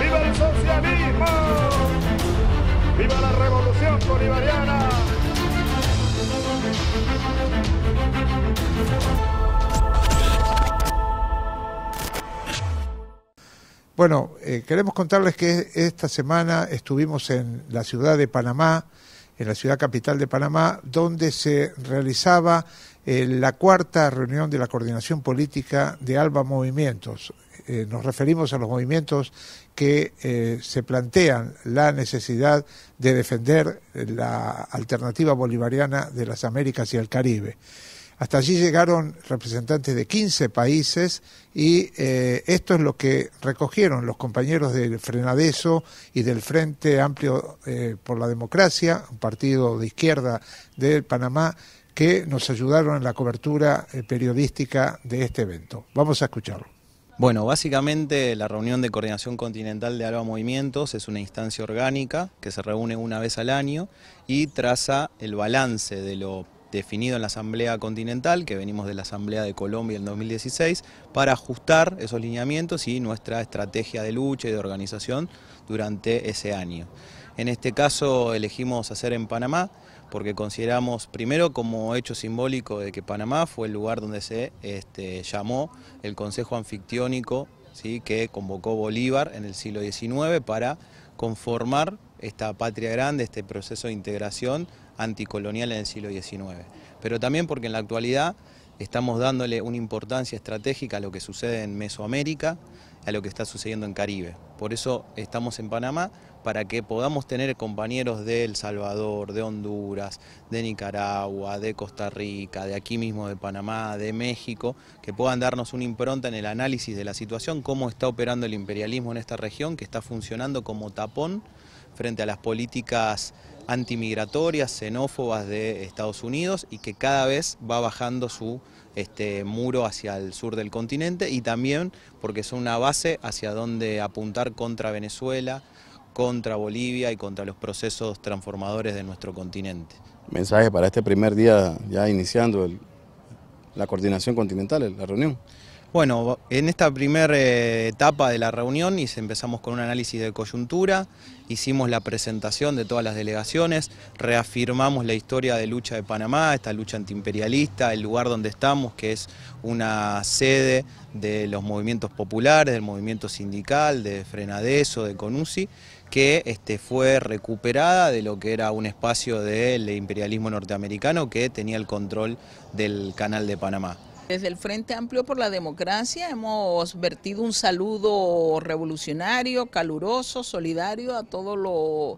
¡Viva el socialismo! ¡Viva la revolución bolivariana! Bueno, eh, queremos contarles que esta semana estuvimos en la ciudad de Panamá, en la ciudad capital de Panamá, donde se realizaba la cuarta reunión de la coordinación política de Alba Movimientos. Eh, nos referimos a los movimientos que eh, se plantean la necesidad de defender eh, la alternativa bolivariana de las Américas y el Caribe. Hasta allí llegaron representantes de 15 países y esto es lo que recogieron los compañeros del Frenadeso y del Frente Amplio por la Democracia, un partido de izquierda de Panamá, que nos ayudaron en la cobertura eh, periodística de este evento. Vamos a escucharlo. Bueno, básicamente la reunión de coordinación continental de Alba Movimientos es una instancia orgánica que se reúne una vez al año y traza el balance de lo definido en la Asamblea Continental, que venimos de la Asamblea de Colombia en 2016, para ajustar esos lineamientos y nuestra estrategia de lucha y de organización durante ese año. En este caso elegimos hacer en Panamá porque consideramos primero como hecho simbólico de que Panamá fue el lugar donde se este, llamó el Consejo Anfictiónico ¿sí? que convocó Bolívar en el siglo XIX para conformar esta patria grande, este proceso de integración anticolonial en el siglo XIX. Pero también porque en la actualidad estamos dándole una importancia estratégica a lo que sucede en Mesoamérica, a lo que está sucediendo en Caribe. Por eso estamos en Panamá, para que podamos tener compañeros de El Salvador, de Honduras, de Nicaragua, de Costa Rica, de aquí mismo de Panamá, de México, que puedan darnos una impronta en el análisis de la situación, cómo está operando el imperialismo en esta región, que está funcionando como tapón frente a las políticas antimigratorias, xenófobas de Estados Unidos y que cada vez va bajando su este, muro hacia el sur del continente y también porque es una base hacia donde apuntar contra Venezuela, contra Bolivia y contra los procesos transformadores de nuestro continente. Mensaje para este primer día, ya iniciando la coordinación continental, la reunión. Bueno, en esta primera eh, etapa de la reunión empezamos con un análisis de coyuntura, hicimos la presentación de todas las delegaciones, reafirmamos la historia de lucha de Panamá, esta lucha antiimperialista, el lugar donde estamos, que es una sede de los movimientos populares, del movimiento sindical, de Frenadeso, de Conusi, que este, fue recuperada de lo que era un espacio del imperialismo norteamericano que tenía el control del canal de Panamá. Desde el Frente Amplio por la Democracia hemos vertido un saludo revolucionario, caluroso, solidario a todos los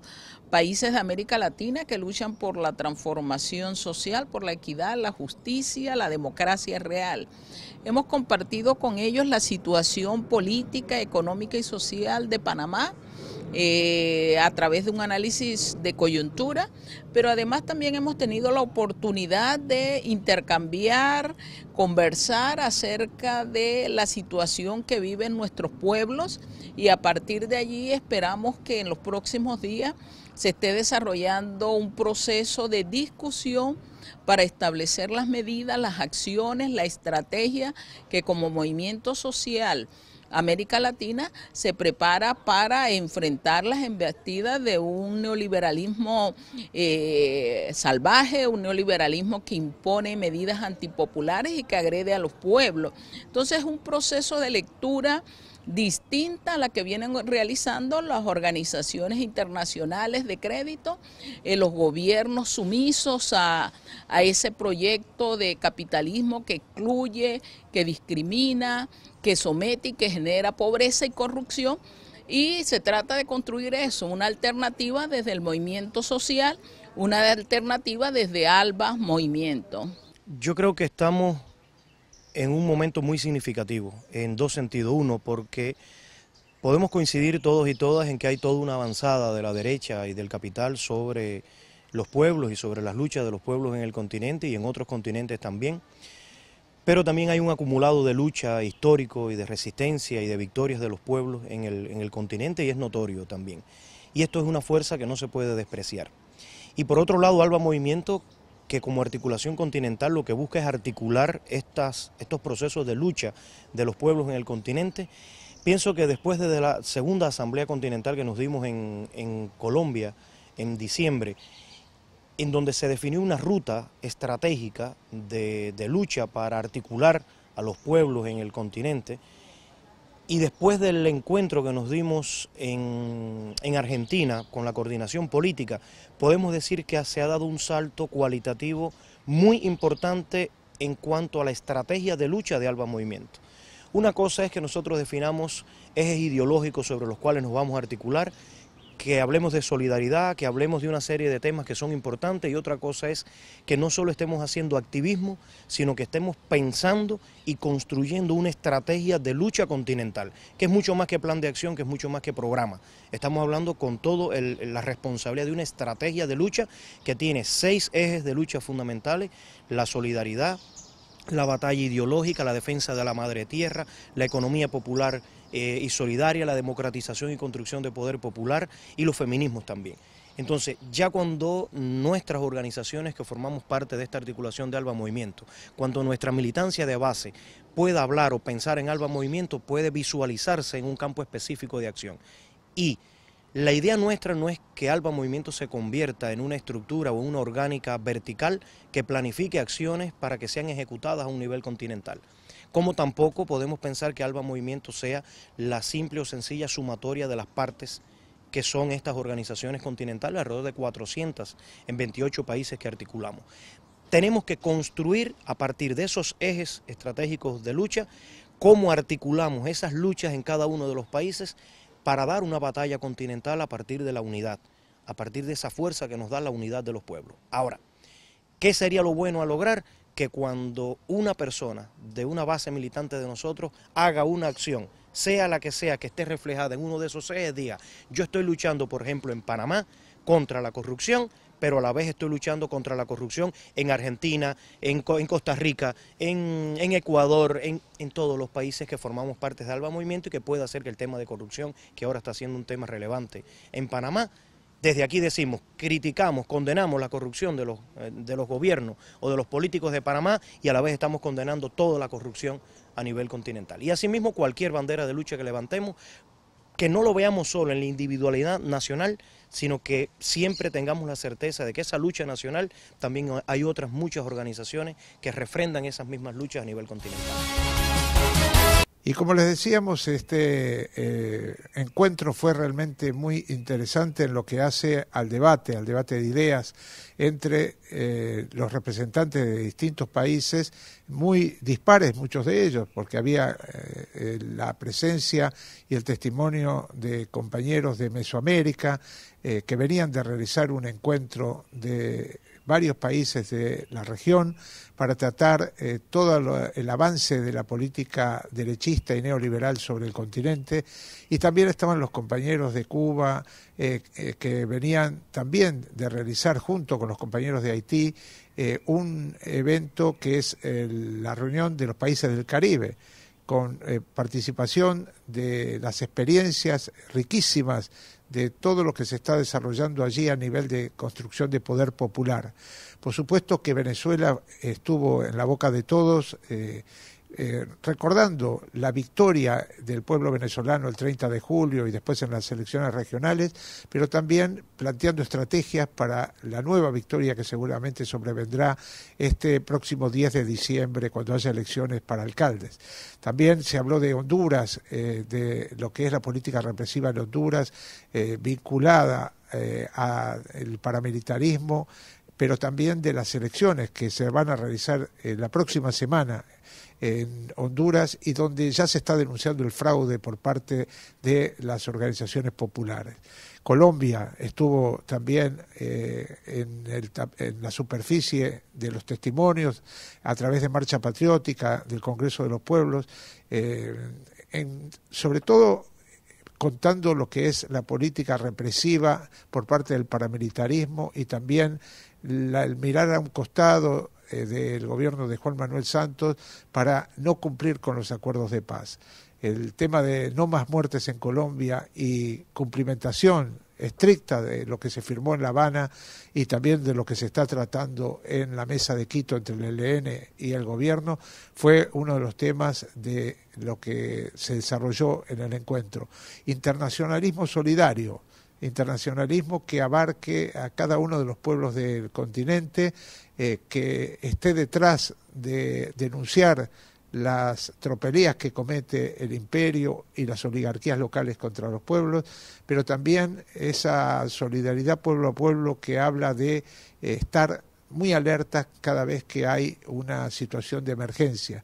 países de América Latina que luchan por la transformación social, por la equidad, la justicia, la democracia real. Hemos compartido con ellos la situación política, económica y social de Panamá. Eh, a través de un análisis de coyuntura, pero además también hemos tenido la oportunidad de intercambiar, conversar acerca de la situación que viven nuestros pueblos y a partir de allí esperamos que en los próximos días se esté desarrollando un proceso de discusión para establecer las medidas, las acciones, la estrategia que como movimiento social América Latina se prepara para enfrentar las embestidas de un neoliberalismo eh, salvaje, un neoliberalismo que impone medidas antipopulares y que agrede a los pueblos. Entonces es un proceso de lectura distinta a la que vienen realizando las organizaciones internacionales de crédito, eh, los gobiernos sumisos a, a ese proyecto de capitalismo que excluye, que discrimina, que somete y que genera pobreza y corrupción. Y se trata de construir eso, una alternativa desde el movimiento social, una alternativa desde Alba Movimiento. Yo creo que estamos en un momento muy significativo, en dos sentidos. Uno, porque podemos coincidir todos y todas en que hay toda una avanzada de la derecha y del capital sobre los pueblos y sobre las luchas de los pueblos en el continente y en otros continentes también. Pero también hay un acumulado de lucha histórico y de resistencia y de victorias de los pueblos en el, en el continente y es notorio también. Y esto es una fuerza que no se puede despreciar. Y por otro lado, Alba Movimiento que como articulación continental lo que busca es articular estos procesos de lucha de los pueblos en el continente. Pienso que después de la segunda Asamblea Continental que nos dimos en, Colombia en diciembre, en donde se definió una ruta estratégica de lucha para articular a los pueblos en el continente, y después del encuentro que nos dimos en, Argentina con la coordinación política, podemos decir que se ha dado un salto cualitativo muy importante en cuanto a la estrategia de lucha de Alba Movimiento. Una cosa es que nosotros definamos ejes ideológicos sobre los cuales nos vamos a articular que hablemos de solidaridad, que hablemos de una serie de temas que son importantes y otra cosa es que no solo estemos haciendo activismo, sino que estemos pensando y construyendo una estrategia de lucha continental, que es mucho más que plan de acción, que es mucho más que programa. Estamos hablando con toda la responsabilidad de una estrategia de lucha que tiene seis ejes de lucha fundamentales, la solidaridad, la batalla ideológica, la defensa de la madre tierra, la economía popular eh, y solidaria, la democratización y construcción de poder popular y los feminismos también. Entonces, ya cuando nuestras organizaciones que formamos parte de esta articulación de Alba Movimiento, cuando nuestra militancia de base pueda hablar o pensar en Alba Movimiento, puede visualizarse en un campo específico de acción. Y la idea nuestra no es que Alba Movimiento se convierta en una estructura o una orgánica vertical que planifique acciones para que sean ejecutadas a un nivel continental como tampoco podemos pensar que Alba Movimiento sea la simple o sencilla sumatoria de las partes que son estas organizaciones continentales, alrededor de 400 en 28 países que articulamos. Tenemos que construir a partir de esos ejes estratégicos de lucha cómo articulamos esas luchas en cada uno de los países para dar una batalla continental a partir de la unidad, a partir de esa fuerza que nos da la unidad de los pueblos. Ahora, ¿qué sería lo bueno a lograr? que cuando una persona de una base militante de nosotros haga una acción, sea la que sea, que esté reflejada en uno de esos seis días, yo estoy luchando, por ejemplo, en Panamá contra la corrupción, pero a la vez estoy luchando contra la corrupción en Argentina, en, Costa Rica, en, Ecuador, en, todos los países que formamos parte de Alba Movimiento y que pueda hacer que el tema de corrupción, que ahora está siendo un tema relevante en Panamá, desde aquí decimos, criticamos, condenamos la corrupción de los, eh, de los gobiernos o de los políticos de Panamá y a la vez estamos condenando toda la corrupción a nivel continental. Y asimismo cualquier bandera de lucha que levantemos, que no lo veamos solo en la individualidad nacional, sino que siempre tengamos la certeza de que esa lucha nacional también hay otras muchas organizaciones que refrendan esas mismas luchas a nivel continental. Y como les decíamos, este eh, encuentro fue realmente muy interesante en lo que hace al debate, al debate de ideas entre eh, los representantes de distintos países, muy dispares muchos de ellos, porque había eh, la presencia y el testimonio de compañeros de Mesoamérica que venían de realizar un encuentro de varios países de la región para tratar eh, todo el avance de la política derechista y neoliberal sobre el continente. Y también estaban los compañeros de Cuba eh, eh, que venían también de realizar junto con los compañeros de Haití un evento que es la reunión de los países del Caribe con participación de las experiencias riquísimas de todo lo que se está desarrollando allí a nivel de construcción de poder popular. Por supuesto que Venezuela estuvo en la boca de todos eh, eh, recordando la victoria del pueblo venezolano el 30 de julio y después en las elecciones regionales, pero también planteando estrategias para la nueva victoria que seguramente sobrevendrá este próximo 10 de diciembre cuando haya elecciones para alcaldes. También se habló de Honduras, eh, de lo que es la política represiva en Honduras, eh, vinculada al paramilitarismo, pero también de las elecciones que se van a realizar eh, la próxima semana en Honduras y donde ya se está denunciando el fraude por parte de las organizaciones populares. Colombia estuvo también eh, en, la superficie de los testimonios a través de Marcha Patriótica del Congreso de los Pueblos, eh, sobre todo contando lo que es la política represiva por parte del paramilitarismo y también la, el mirar a un costado eh, del gobierno de Juan Manuel Santos para no cumplir con los acuerdos de paz. El tema de no más muertes en Colombia y cumplimentación estricta de lo que se firmó en La Habana y también de lo que se está tratando en la mesa de Quito entre el ELN y el gobierno, fue uno de los temas de lo que se desarrolló en el encuentro. Internacionalismo solidario, internacionalismo que abarque a cada uno de los pueblos del continente, eh, que esté detrás de denunciar las tropelías que comete el imperio y las oligarquías locales contra los pueblos, pero también esa solidaridad pueblo a pueblo que habla de eh, estar muy alerta cada vez que hay una situación de emergencia.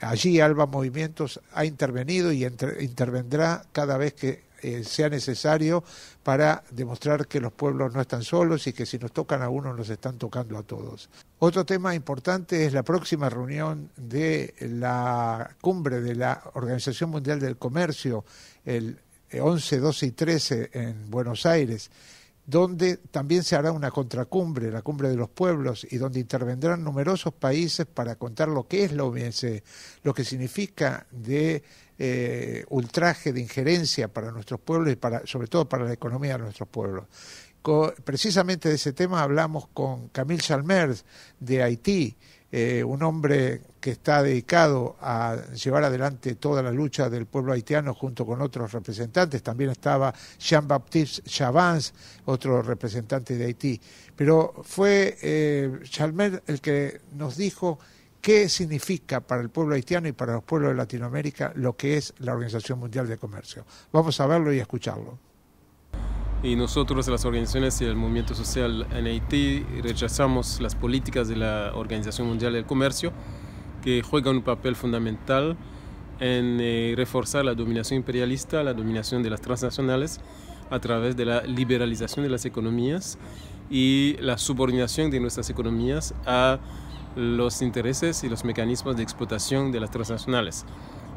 Allí Alba Movimientos ha intervenido y intervendrá cada vez que eh, sea necesario para demostrar que los pueblos no están solos y que si nos tocan a uno nos están tocando a todos. Otro tema importante es la próxima reunión de la cumbre de la Organización Mundial del Comercio, el 11, eh, 12 y 13 en Buenos Aires donde también se hará una contracumbre, la cumbre de los pueblos, y donde intervendrán numerosos países para contar lo que es la OMS, lo que significa de eh, ultraje, de injerencia para nuestros pueblos y para, sobre todo para la economía de nuestros pueblos. precisamente de ese tema hablamos con Camille Chalmers de Haití, eh, un hombre que está dedicado a llevar adelante toda la lucha del pueblo haitiano junto con otros representantes. También estaba Jean-Baptiste Chavans, otro representante de Haití. Pero fue eh, Chalmers el que nos dijo qué significa para el pueblo haitiano y para los pueblos de Latinoamérica lo que es la Organización Mundial de Comercio. Vamos a verlo y a escucharlo. Y nosotros, las organizaciones y el movimiento social en Haití, rechazamos las políticas de la Organización Mundial del Comercio, que juegan un papel fundamental en eh, reforzar la dominación imperialista, la dominación de las transnacionales a través de la liberalización de las economías y la subordinación de nuestras economías a los intereses y los mecanismos de explotación de las transnacionales.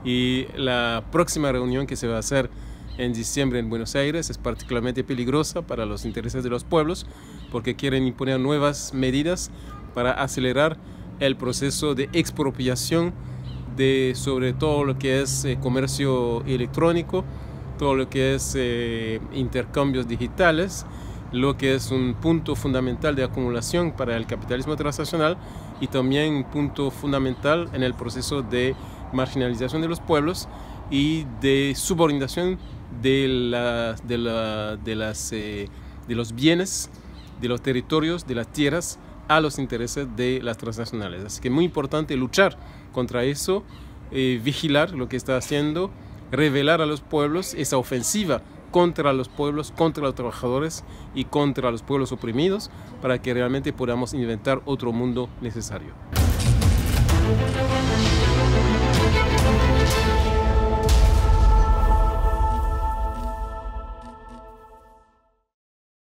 Y la próxima reunión que se va a hacer en diciembre en Buenos Aires es particularmente peligrosa para los intereses de los pueblos porque quieren imponer nuevas medidas para acelerar el proceso de expropiación de sobre todo lo que es eh, comercio electrónico, todo lo que es eh, intercambios digitales, lo que es un punto fundamental de acumulación para el capitalismo transnacional y también un punto fundamental en el proceso de marginalización de los pueblos y de subordinación de, las, eh, de los bienes, de los territorios, de las tierras a los intereses de las transnacionales. Así que es muy importante luchar contra eso, eh, vigilar lo que está haciendo, revelar a los pueblos esa ofensiva contra los pueblos, contra los trabajadores y contra los pueblos oprimidos para que realmente podamos inventar otro mundo necesario.